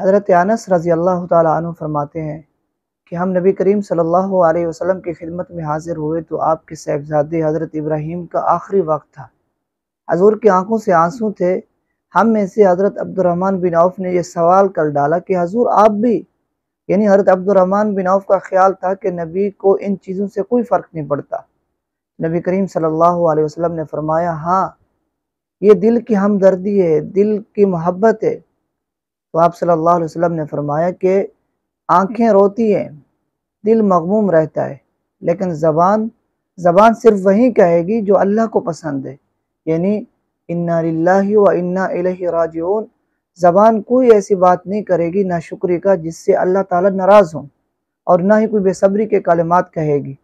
हज़रत अनस रज़ी अल्लाह तु फरमाते हैं कि हम नबी करीम सल्लल्लाहु अलैहि वसल्लम की खिदमत में हाजिर हुए तो आपके साहबजादे हज़रत इब्राहिम का आखिरी वक्त था हजूर की आंखों से आंसू थे हम में से हज़रत अब्दुलरहमान बिन औफ ने यह सवाल कर डाला कि हजूर आप भी यानी हज़रत अब्दुलरहमान बिन औफ का ख्याल था कि नबी को इन चीज़ों से कोई फ़र्क नहीं पड़ता नबी करीम सल्लल्लाहु अलैहि वसल्लम ने फरमाया हाँ ये दिल की हमदर्दी है दिल की मोहब्बत है तो आप सल्लल्लाहु अलैहि वसल्लम ने फरमाया कि आंखें रोती हैं दिल मगमूम रहता है लेकिन ज़बान ज़बान सिर्फ वही कहेगी जो अल्लाह को पसंद है यानी इन्ना व इन्ना राजन ज़बान कोई ऐसी बात नहीं करेगी ना शुक्र का जिससे अल्लाह ताला नाराज़ हो और ना ही कोई बेसब्री के कलमात कहेगी